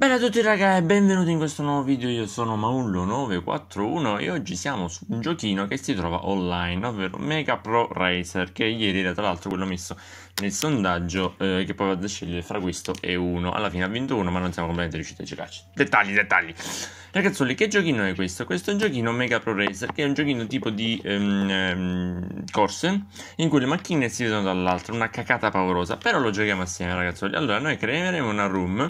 Bene a tutti ragazzi e benvenuti in questo nuovo video, io sono Maullo941 e oggi siamo su un giochino che si trova online, ovvero Mega Pro Racer, che ieri era tra l'altro quello messo nel sondaggio eh, che poi vado a scegliere fra questo e uno, alla fine ha vinto uno ma non siamo completamente riusciti a giocarci, dettagli dettagli! Ragazzoli che giochino è questo? Questo è un giochino Mega Pro Racer che è un giochino tipo di ehm, ehm, corse in cui le macchine si vedono dall'altro, una cacata paurosa, però lo giochiamo assieme ragazzoli, allora noi creeremo una room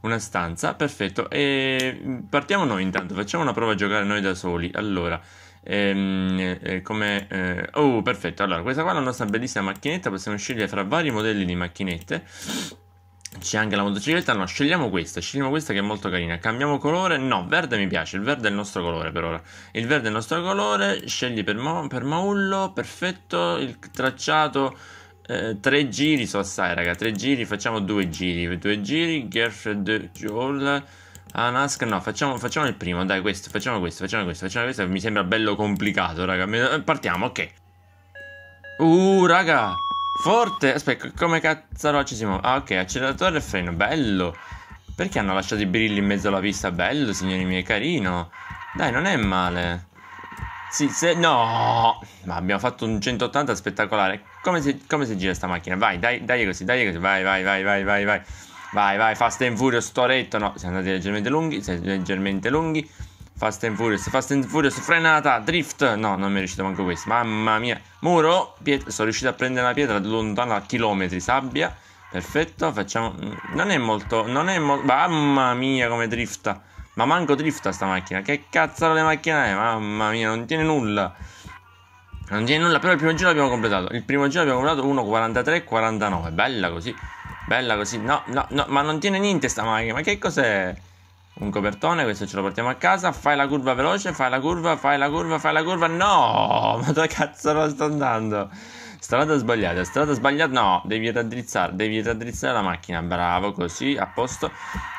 una stanza, perfetto. E mm, partiamo noi intanto, facciamo una prova a giocare noi da soli. Allora, ehm, eh, come... Eh, oh, perfetto. Allora, questa qua è la nostra bellissima macchinetta, possiamo scegliere fra vari modelli di macchinette. C'è anche la motocicletta, no, scegliamo questa, scegliamo questa che è molto carina. Cambiamo colore, no, verde mi piace, il verde è il nostro colore per ora. Il verde è il nostro colore, scegli per, ma per maullo, perfetto, il tracciato eh, tre giri so assai, raga. Tre giri, facciamo due giri. Due giri, girlfriend Joel. Anask, ah, no, facciamo, facciamo, il primo, dai, questo, facciamo questo, facciamo questo, facciamo questo. Mi sembra bello complicato, raga. Eh, partiamo, ok. Uh, raga. Forte. Aspetta, come cazzo ci siamo? Ah, ok, acceleratore e freno, bello. Perché hanno lasciato i brilli in mezzo alla pista? Bello, signori miei, carino. Dai, non è male. Sì, se no, ma abbiamo fatto un 180 spettacolare. Come si, come si gira sta macchina? Vai, dai, dai così, dai così, vai, vai, vai, vai, vai, vai. Vai, vai, Fast and Furious, Storetto, no, siamo andati leggermente lunghi, siamo leggermente lunghi. Fast and Furious, Fast and Furious, frenata, drift, no, non mi è riuscito manco questo, mamma mia. Muro, piet- sono riuscito a prendere una pietra lontana a chilometri, sabbia, perfetto, facciamo... Non è molto, non è molto... Mamma mia come drifta. Ma manco drifta sta macchina. Che cazzo le macchine è? Mamma mia, non tiene nulla. Non tiene nulla, però il primo giro l'abbiamo completato. Il primo giro abbiamo completato 1.43.49. Bella così. Bella così. No, no, no, ma non tiene niente sta macchina. Ma che cos'è? Un copertone, questo ce lo portiamo a casa. Fai la curva veloce, fai la curva, fai la curva, fai la curva. No! Ma da cazzo lo sto andando? Strada sbagliata, strada sbagliata. No, devi raddrizzare, devi raddrizzare la macchina. Bravo, così, a posto.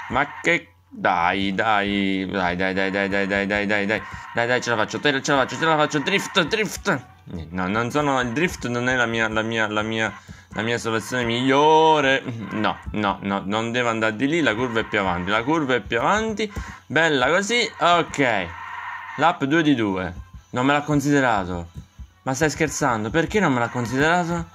Ma che dai, dai, dai, dai, dai, dai, dai, dai, dai, dai, dai, dai, dai, ce la faccio, ce la faccio, ce la faccio, drift, drift. No, non sono, il drift non è la mia, la mia, la mia, la mia soluzione migliore. No, no, no, non devo andare di lì, la curva è più avanti, la curva è più avanti. Bella così, ok. L'app 2 di 2. Non me l'ha considerato. Ma stai scherzando, perché non me l'ha considerato?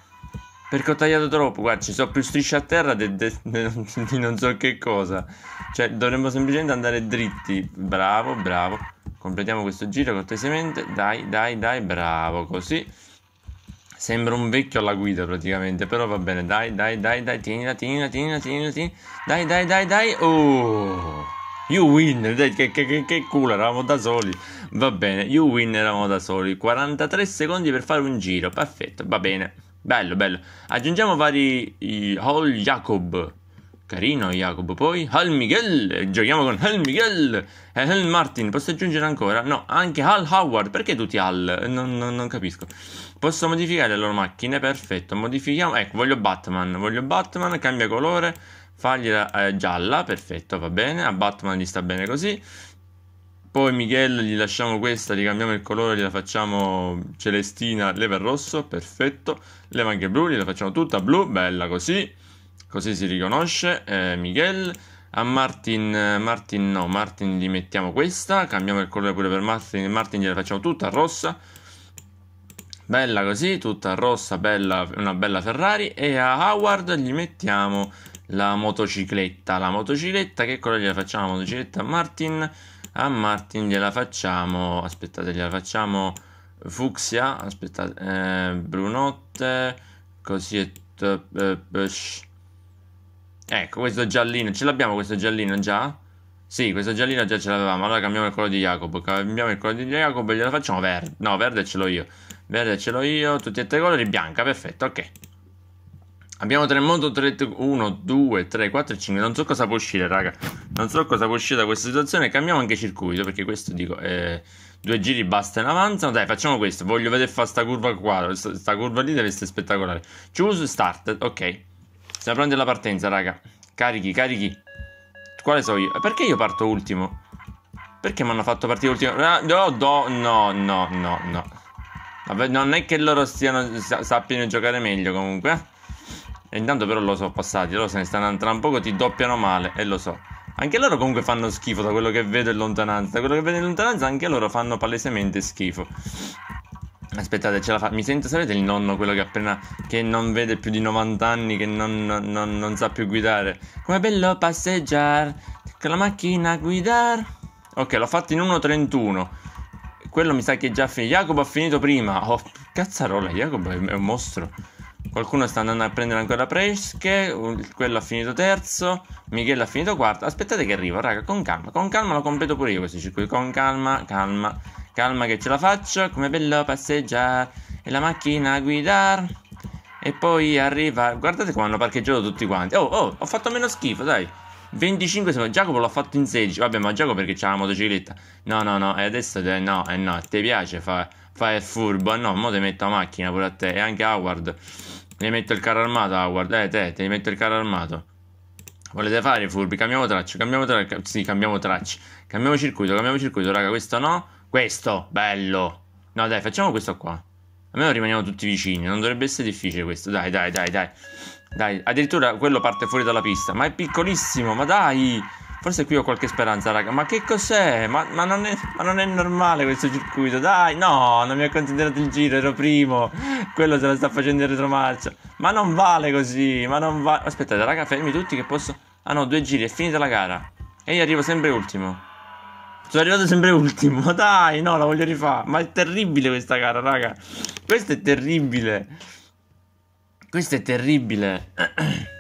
Perché ho tagliato troppo, guarda, ci sono più strisce a terra di, de- de- de- non so che cosa. Cioè, dovremmo semplicemente andare dritti. Bravo, bravo. Completiamo questo giro cortesemente. Dai, dai, dai, bravo, così. Sembra un vecchio alla guida praticamente, però va bene. Dai, dai, dai, dai, tienila, tienila, tienila, tienila, tienila. Dai, dai, dai, dai. Oh! You win, dai, che, che, che, che culo, eravamo da soli. Va bene, you win, eravamo da soli. 43 secondi per fare un giro, perfetto, va bene. Bello, bello. Aggiungiamo vari Hall Jacob. Carino Jacob. Poi Hal Miguel. Giochiamo con Hal Miguel. E Hal Martin. Posso aggiungere ancora? No, anche Hal Howard. Perché tutti Hal? Non, non, non capisco. Posso modificare le loro macchine? Perfetto. Modifichiamo. Ecco, voglio Batman. Voglio Batman. Cambia colore. Fagliela eh, gialla. Perfetto, va bene. A Batman gli sta bene così. Poi Miguel gli lasciamo questa, gli cambiamo il colore, gliela facciamo celestina, leva il rosso, perfetto. Leva anche blu, gliela facciamo tutta blu, bella così. Così si riconosce eh, Miguel. A Martin, eh, Martin no, Martin gli mettiamo questa, cambiamo il colore pure per Martin, Martin gliela facciamo tutta rossa. Bella così, tutta rossa, bella, una bella Ferrari. E a Howard gli mettiamo la motocicletta. La motocicletta, che colore gliela facciamo la motocicletta a Martin? a Martin gliela facciamo aspettate gliela facciamo fucsia aspettate eh, brunotte così è eh, ecco questo giallino ce l'abbiamo questo giallino già? Sì, questo giallino già ce l'avevamo. Allora cambiamo il colore di Jacopo. Cambiamo il colore di Jacopo e glielo facciamo verde. No, verde ce l'ho io. Verde ce l'ho io. Tutti e tre i colori. Bianca, perfetto, ok. Abbiamo Tremondo 3, 1, 2, 3, 4 5. Non so cosa può uscire, raga. Non so cosa può uscire da questa situazione. Cambiamo anche circuito, perché questo dico... Eh, due giri basta in avanzano. Dai, facciamo questo. Voglio vedere fare sta curva qua. Sta curva lì deve essere spettacolare. Choose start. Ok. Stiamo prendendo la partenza, raga. Carichi, carichi. Quale so io? Perché io parto ultimo? Perché mi hanno fatto partire ultimo? No, no, no, no, no. non è che loro stiano, sappiano giocare meglio comunque. E intanto però lo so passati, loro se ne stanno tra un poco ti doppiano male, e lo so. Anche loro comunque fanno schifo da quello che vedo in lontananza. Da quello che vedo in lontananza anche loro fanno palesemente schifo. Aspettate, ce la fa. Mi sento, sapete il nonno, quello che appena. che non vede più di 90 anni, che non, non, non, sa più guidare. Com'è bello passeggiare con la macchina guidare. Ok, l'ho fatto in 1.31. Quello mi sa che è già finito. Jacopo ha finito prima. Oh, cazzarola, Jacopo è un mostro. Qualcuno sta andando a prendere ancora Presche. Quello ha finito terzo. Michele ha finito quarto. Aspettate che arrivo, raga, con calma. Con calma lo completo pure io questo circuito. Con calma, calma. Calma che ce la faccio. Come bello passeggiare. E la macchina a guidare. E poi arriva... Guardate come hanno parcheggiato tutti quanti. Oh, oh, ho fatto meno schifo, dai. 25 secondi. Giacomo l'ho fatto in 16. Vabbè, ma Giacomo perché c'ha la motocicletta. No, no, no. E adesso te, no, eh no, ti piace fare fa il furbo. No, mo ti metto la macchina pure a te. E anche Howard. Ne metto il carro armato, ah, guarda, Eh, te, te ne metto il carro armato. Volete fare, furbi? Cambiamo traccia, cambiamo traccia. Sì, cambiamo traccia. Cambiamo circuito, cambiamo circuito, raga. Questo no. Questo, bello. No, dai, facciamo questo qua. Almeno rimaniamo tutti vicini. Non dovrebbe essere difficile questo. Dai, dai, dai, dai. Dai, addirittura quello parte fuori dalla pista. Ma è piccolissimo, ma dai. Forse qui ho qualche speranza, raga. Ma che cos'è? Ma, ma, non, è, ma non è, normale questo circuito. Dai, no, non mi ha considerato il giro, ero primo. Quello se la sta facendo in retromarcia. Ma non vale così, ma non vale. Aspettate, raga, fermi tutti che posso... Ah no, due giri, è finita la gara. E io arrivo sempre ultimo. Sono arrivato sempre ultimo. Dai, no, la voglio rifare. Ma è terribile questa gara, raga. Questo è terribile. Questo è terribile.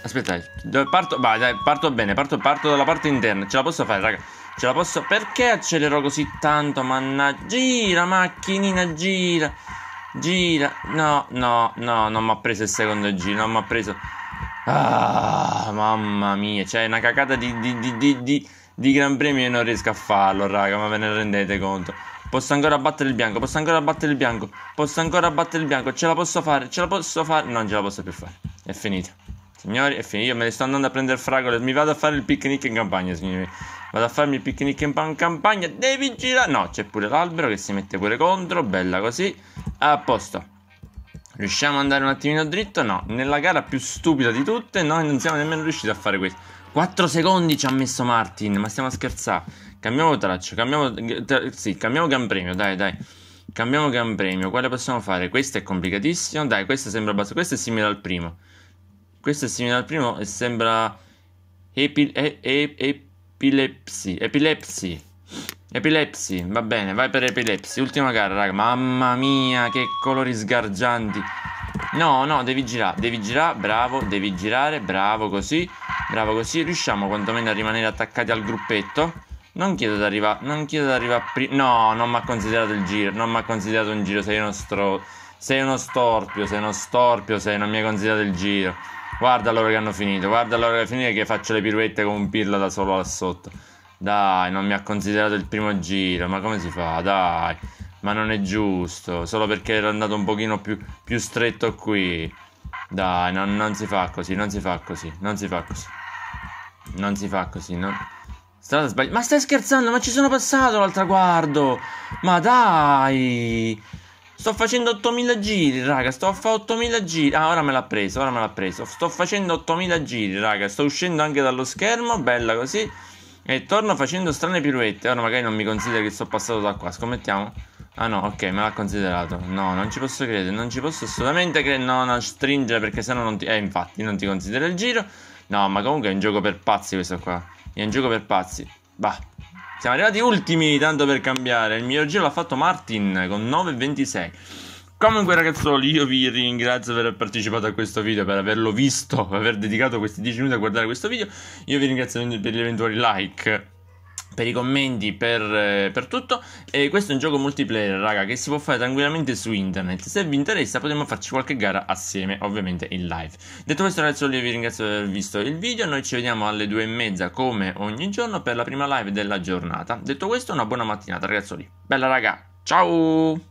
Aspetta, parto, vai, dai, parto bene, parto, parto dalla parte interna, ce la posso fare, raga. Ce la posso... Perché accelerò così tanto, mannaggia? Gira, macchinina, gira. Gira. No, no, no, non mi ha preso il secondo giro, non mi ha preso... Ah, mamma mia, cioè una cacata di, di, di, di, di di Gran Premio e non riesco a farlo, raga, ma ve ne rendete conto? Posso ancora battere il bianco, posso ancora battere il bianco, posso ancora battere il bianco, ce la posso fare, ce la posso fare... No, non ce la posso più fare, è finita. Signori, è finito. Io me ne sto andando a prendere fragole. Mi vado a fare il picnic in campagna, signori. Vado a farmi il picnic in campagna. Devi girare. No, c'è pure l'albero che si mette pure contro. Bella così. A posto. Riusciamo ad andare un attimino dritto? No. Nella gara più stupida di tutte, noi non siamo nemmeno riusciti a fare questo. 4 secondi ci ha messo Martin. Ma stiamo a scherzare. Cambiamo traccia. Cambiamo. Tra... Sì, cambiamo gran premio. Dai, dai. Cambiamo gran premio. Quale possiamo fare? Questo è complicatissimo. Dai, questo sembra basso. Questo è simile al primo. Questo è simile al primo e sembra epil- e- e- epilepsi. Epilepsi. Epilepsi, va bene, vai per epilepsi. Ultima gara, raga. Mamma mia, che colori sgargianti. No, no, devi girare, devi girare, bravo, devi girare, bravo così. Bravo così, riusciamo quantomeno a rimanere attaccati al gruppetto. Non chiedo ad arrivare, non chiedo ad arrivare prima. No, non mi ha considerato il giro, non mi ha considerato un giro, sei uno stro... Sei uno storpio, sei uno storpio, sei non mi hai considerato il giro. Guarda loro che hanno finito, guarda loro che hanno finito che faccio le piruette con un Pirla da solo là sotto. Dai, non mi ha considerato il primo giro, ma come si fa? Dai, ma non è giusto, solo perché era andato un pochino più, più stretto qui. Dai, non, non, si fa così, non si fa così, non si fa così. Non si fa così, non... Strada sbagliata. Ma stai scherzando, ma ci sono passato l'altra guardo. Ma dai! Sto facendo 8000 giri, raga. Sto a fare 8000 giri. Ah, ora me l'ha preso, ora me l'ha preso. Sto facendo 8000 giri, raga. Sto uscendo anche dallo schermo, bella così. E torno facendo strane pirouette. Ora magari non mi considera che sto passato da qua. Scommettiamo. Ah no, ok, me l'ha considerato. No, non ci posso credere. Non ci posso assolutamente credere. No, non stringere perché sennò non ti... Eh, infatti, non ti considera il giro. No, ma comunque è un gioco per pazzi questo qua. È un gioco per pazzi. Bah. Siamo arrivati ultimi, tanto per cambiare. Il miglior giro l'ha fatto Martin con 9,26. Comunque ragazzoli, io vi ringrazio per aver partecipato a questo video, per averlo visto, per aver dedicato questi 10 minuti a guardare questo video. Io vi ringrazio per gli eventuali like per i commenti, per, eh, per tutto. E questo è un gioco multiplayer, raga, che si può fare tranquillamente su internet. Se vi interessa, potremo farci qualche gara assieme, ovviamente in live. Detto questo, ragazzi, io vi ringrazio per aver visto il video. Noi ci vediamo alle due e mezza, come ogni giorno, per la prima live della giornata. Detto questo, una buona mattinata, ragazzi. Bella, raga. Ciao!